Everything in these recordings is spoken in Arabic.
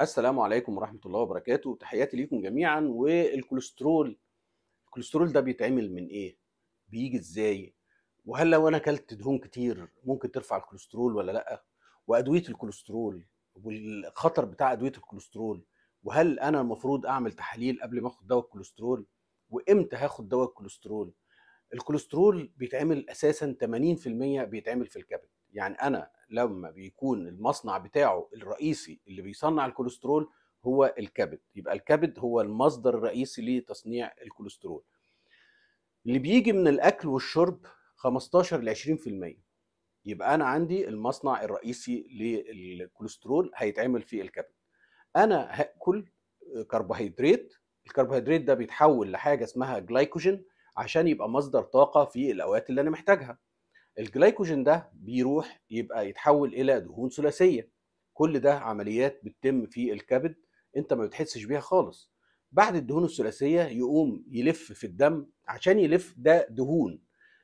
السلام عليكم ورحمة الله وبركاته تحياتي ليكم جميعا والكوليسترول الكوليسترول ده بيتعمل من ايه بيجي ازاي وهل لو انا اكلت دهون كتير ممكن ترفع الكوليسترول ولا لا وادوية الكوليسترول والخطر بتاع ادوية الكوليسترول وهل انا المفروض اعمل تحاليل قبل ما اخد دواء الكوليسترول وامتى هاخد دواء الكوليسترول الكوليسترول بيتعمل اساسا 80% بيتعمل في الكبد يعني انا لما بيكون المصنع بتاعه الرئيسي اللي بيصنع الكوليسترول هو الكبد يبقى الكبد هو المصدر الرئيسي لتصنيع الكوليسترول اللي بيجي من الاكل والشرب 15 ل 20% يبقى انا عندي المصنع الرئيسي للكوليسترول هيتعمل في الكبد انا هاكل كربوهيدرات الكربوهيدرات ده بيتحول لحاجه اسمها جلايكوجين عشان يبقى مصدر طاقه في الاوقات اللي انا محتاجها الجلايكوجين ده بيروح يبقى يتحول الى دهون ثلاثيه كل ده عمليات بتتم في الكبد انت ما بتحسش بيها خالص بعد الدهون الثلاثيه يقوم يلف في الدم عشان يلف ده دهون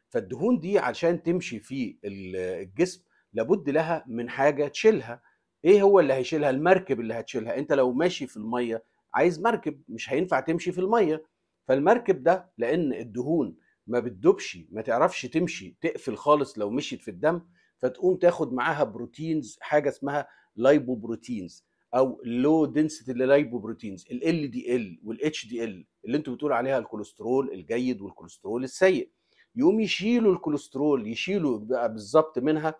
فالدهون دي عشان تمشي في الجسم لابد لها من حاجه تشيلها ايه هو اللي هيشيلها المركب اللي هتشيلها انت لو ماشي في الميه عايز مركب مش هينفع تمشي في الميه فالمركب ده لان الدهون ما بتدوبش ما تعرفش تمشي تقفل خالص لو مشيت في الدم فتقوم تاخد معاها بروتينز حاجه اسمها لايبو بروتينز او لو دنسيتي لايبو بروتينز ال دي ال والاتش دي ال اللي انتوا بتقول عليها الكوليسترول الجيد والكوليسترول السيء يقوم يشيلوا الكوليسترول يشيلوا بالظبط منها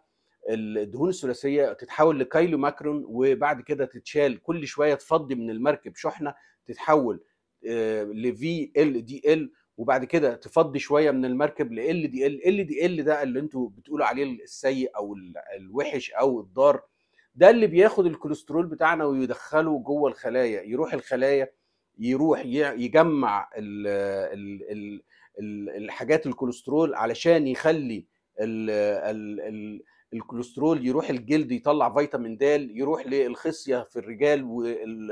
الدهون الثلاثيه تتحول لكايلو ماكرون وبعد كده تتشال كل شويه تفضي من المركب شحنه تتحول لفي ال دي ال وبعد كده تفضي شويه من المركب ل ال دي ال ال دي ال ده اللي انتوا بتقولوا عليه السيء او الوحش او الضار ده اللي بياخد الكوليسترول بتاعنا ويدخله جوه الخلايا يروح الخلايا يروح يجمع الـ الـ الـ الحاجات الكوليسترول علشان يخلي الـ الـ الـ الكوليسترول يروح الجلد يطلع فيتامين د يروح للخصيه في الرجال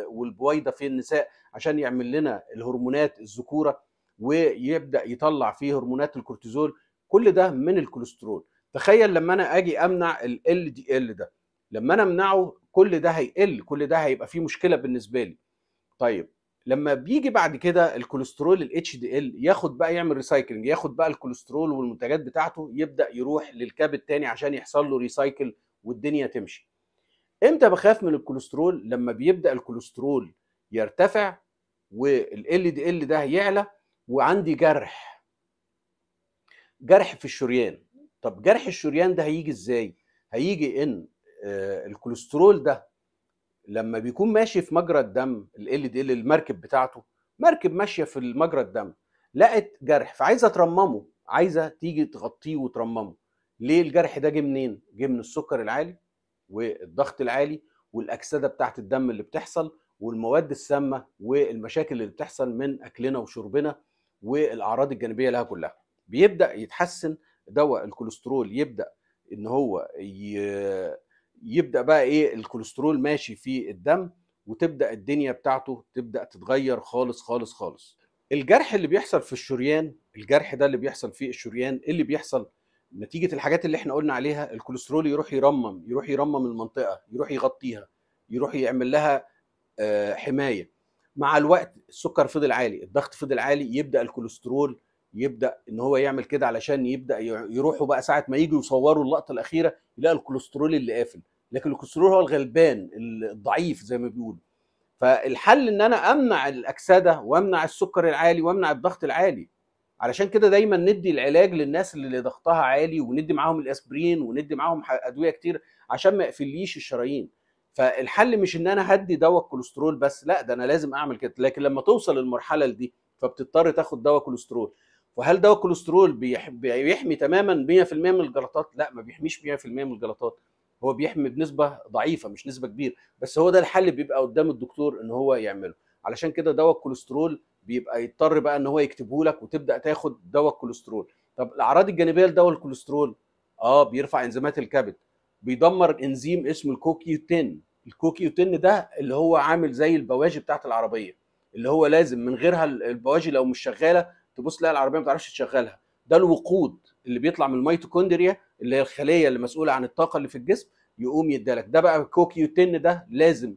والبويضه في النساء عشان يعمل لنا الهرمونات الذكوره ويبدا يطلع فيه هرمونات الكورتيزول كل ده من الكوليسترول تخيل لما انا اجي امنع ال ال دي ال ده لما انا امنعه كل ده هيقل كل ده هيبقى فيه مشكله بالنسبه لي طيب لما بيجي بعد كده الكوليسترول الاتش دي ال ياخد بقى يعمل ريسايكلنج ياخد بقى الكوليسترول والمنتجات بتاعته يبدا يروح للكبد الثاني عشان يحصل له ريسايكل والدنيا تمشي امتى بخاف من الكوليسترول لما بيبدا الكوليسترول يرتفع وال LDL دي ال ده يعلى وعندي جرح جرح في الشريان طب جرح الشريان ده هيجي ازاي هيجي ان آه، الكوليسترول ده لما بيكون ماشي في مجرى الدم ال دي المركب بتاعته مركب ماشيه في مجرى الدم لقت جرح فعايزه ترممه عايزه تيجي تغطيه وترممه ليه الجرح ده جه منين جه من السكر العالي والضغط العالي والاكسده بتاعه الدم اللي بتحصل والمواد السامه والمشاكل اللي بتحصل من اكلنا وشربنا والاعراض الجانبيه لها كلها بيبدا يتحسن دواء الكوليسترول يبدا ان هو يبدا بقى ايه الكوليسترول ماشي في الدم وتبدا الدنيا بتاعته تبدا تتغير خالص خالص خالص الجرح اللي بيحصل في الشريان الجرح ده اللي بيحصل في الشريان اللي بيحصل نتيجه الحاجات اللي احنا قلنا عليها الكوليسترول يروح يرمم يروح يرمم المنطقه يروح يغطيها يروح يعمل لها آه، حمايه مع الوقت السكر فضل عالي الضغط فضل عالي يبدا الكوليسترول يبدا ان هو يعمل كده علشان يبدا يروحوا بقى ساعه ما يجوا يصوروا اللقطه الاخيره يلاقوا الكوليسترول اللي قافل لكن الكوليسترول هو الغلبان الضعيف زي ما بيقولوا فالحل ان انا امنع الاكسده وامنع السكر العالي وامنع الضغط العالي علشان كده دايما ندي العلاج للناس اللي ضغطها عالي وندي معاهم الاسبرين وندي معاهم ادويه كتير عشان ما يقفليش الشرايين فالحل مش ان انا هدي دواء كوليسترول بس لا ده انا لازم اعمل كده لكن لما توصل للمرحله دي فبتضطر تاخد دواء كوليسترول وهل دواء الكوليسترول بيحمي تماما 100% من الجلطات لا ما بيحميش 100% من الجلطات هو بيحمي بنسبه ضعيفه مش نسبه كبيره بس هو ده الحل بيبقى قدام الدكتور ان هو يعمله علشان كده دواء الكوليسترول بيبقى يضطر بقى ان هو يكتبه لك وتبدا تاخد دواء الكوليسترول طب الاعراض الجانبيه لدواء الكوليسترول اه بيرفع انزيمات الكبد بيدمر انزيم اسمه الكوكيوتين الكوكيوتين ده اللي هو عامل زي البواجي بتاعت العربيه اللي هو لازم من غيرها البواجي لو مش شغاله تبص تلاقي العربيه ما تعرفش تشغلها ده الوقود اللي بيطلع من الميتوكوندريا اللي هي الخليه اللي مسؤوله عن الطاقه اللي في الجسم يقوم يدالك ده بقى الكوكيوتين ده لازم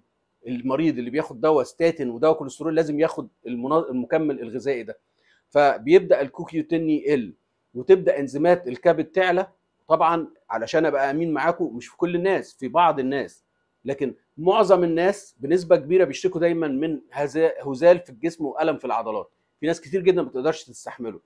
المريض اللي بياخد دواء ستاتين ودواء كوليسترول لازم ياخد المكمل الغذائي ده فبيبدا الكوكيوتين يقل وتبدا انزيمات الكبد تعلى طبعا علشان ابقى امين معاكم مش في كل الناس في بعض الناس لكن معظم الناس بنسبه كبيره بيشتكوا دايما من هزال في الجسم والم في العضلات في ناس كتير جدا ما بتقدرش تستحمله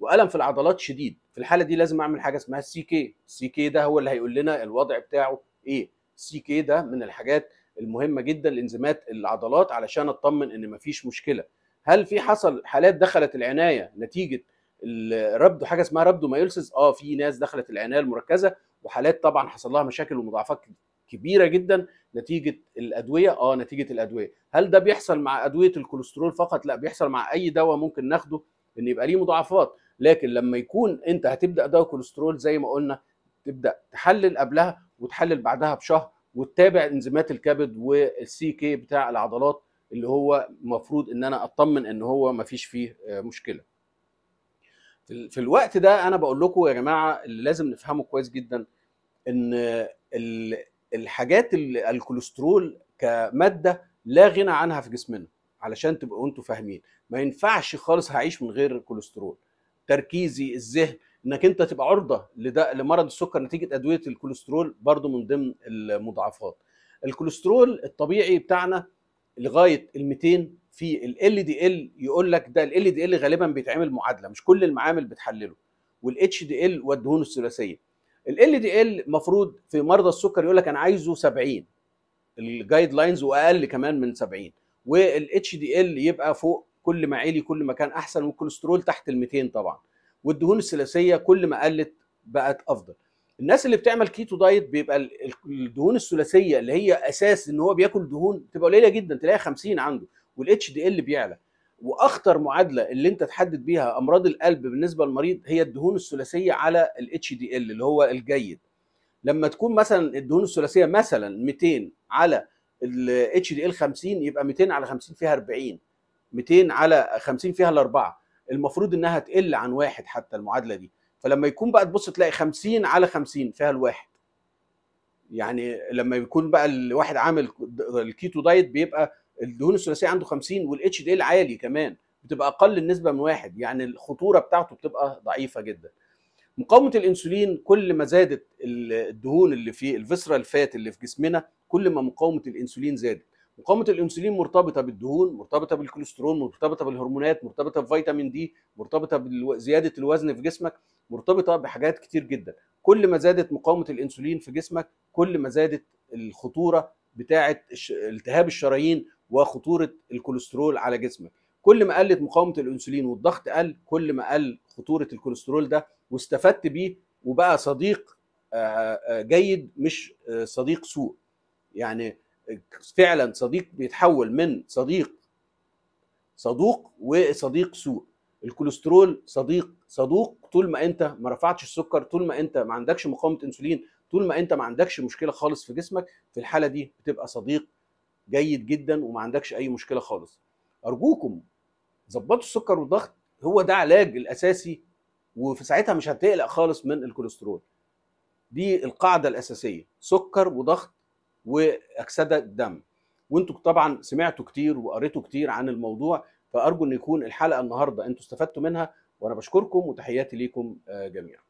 والم في العضلات شديد في الحاله دي لازم اعمل حاجه اسمها السي كي السي كي ده هو اللي هيقول لنا الوضع بتاعه ايه السي كي ده من الحاجات المهمه جدا لانزيمات العضلات علشان اطمن ان مفيش مشكله هل في حصل حالات دخلت العنايه نتيجه الربد حاجه اسمها مايولسز اه في ناس دخلت العنايه المركزه وحالات طبعا حصل لها مشاكل ومضاعفات كبيره جدا نتيجه الادويه اه نتيجه الادويه هل ده بيحصل مع ادويه الكوليسترول فقط لا بيحصل مع اي دواء ممكن ناخده ان يبقى ليه مضاعفات لكن لما يكون انت هتبدا دواء كوليسترول زي ما قلنا تبدا تحلل قبلها وتحلل بعدها بشهر وتتابع انزيمات الكبد والسي كي بتاع العضلات اللي هو المفروض ان انا اطمن ان هو ما فيش فيه آه، مشكله في الوقت ده انا بقول لكم يا جماعه اللي لازم نفهمه كويس جدا ان الحاجات الكوليسترول كماده لا غنى عنها في جسمنا علشان تبقوا انتوا فاهمين ما ينفعش خالص هعيش من غير الكوليسترول تركيزي الذهن انك انت تبقى عرضه لمرض السكر نتيجه ادويه الكوليسترول برضو من ضمن المضاعفات الكوليسترول الطبيعي بتاعنا لغايه ال 200 في ال دي ال يقول لك ده ال دي ال غالبا بيتعمل معادله مش كل المعامل بتحلله وال دي ال والدهون الثلاثيه ال دي ال المفروض في مرضى السكر يقول لك انا عايزه 70 الجايد لاينز واقل كمان من 70 وال دي ال يبقى فوق كل ما عالي كل ما كان احسن والكوليسترول تحت ال 200 طبعا والدهون الثلاثيه كل ما قلت بقت افضل الناس اللي بتعمل كيتو دايت بيبقى الدهون الثلاثيه اللي هي اساس ان هو بياكل دهون تبقى قليله جدا تلاقي 50 عنده والاتش دي ال بيعلى واخطر معادله اللي انت تحدد بيها امراض القلب بالنسبه للمريض هي الدهون الثلاثيه على الاتش دي ال اللي هو الجيد لما تكون مثلا الدهون الثلاثيه مثلا 200 على الاتش دي ال 50 يبقى 200 على 50 فيها 40 200 على 50 فيها الاربعه المفروض انها تقل عن واحد حتى المعادله دي فلما يكون بقى تبص تلاقي 50 على 50 فيها الواحد يعني لما يكون بقى الواحد عامل الكيتو دايت بيبقى الدهون الثلاثيه عنده 50 والاتش دي ال عالي كمان بتبقى اقل النسبه من واحد يعني الخطوره بتاعته بتبقى ضعيفه جدا مقاومه الانسولين كل ما زادت الدهون اللي في الفسرة الفات اللي في جسمنا كل ما مقاومه الانسولين زادت مقاومه الانسولين مرتبطه بالدهون مرتبطه بالكوليسترول مرتبطه بالهرمونات مرتبطه بفيتامين دي مرتبطه بزياده الوزن في جسمك مرتبطه بحاجات كتير جدا كل ما زادت مقاومه الانسولين في جسمك كل ما زادت الخطوره بتاعه التهاب الشرايين وخطوره الكوليسترول على جسمك كل ما قلت مقاومه الانسولين والضغط قل كل ما قل خطوره الكوليسترول ده واستفدت بيه وبقى صديق آه، آه، جيد مش آه، صديق سوء يعني فعلا صديق بيتحول من صديق صدوق وصديق سوء الكوليسترول صديق صدوق طول ما انت ما رفعتش السكر طول ما انت ما عندكش مقاومه انسولين طول ما انت ما عندكش مشكله خالص في جسمك في الحاله دي بتبقى صديق جيد جدا وما عندكش اي مشكله خالص ارجوكم ظبطوا السكر والضغط هو ده علاج الاساسي وفي ساعتها مش هتقلق خالص من الكوليسترول دي القاعده الاساسيه سكر وضغط واكسده دم وانتم طبعا سمعتوا كتير وقريتوا كتير عن الموضوع فارجو ان يكون الحلقه النهارده انتم استفدتوا منها وانا بشكركم وتحياتي ليكم آه، جميعا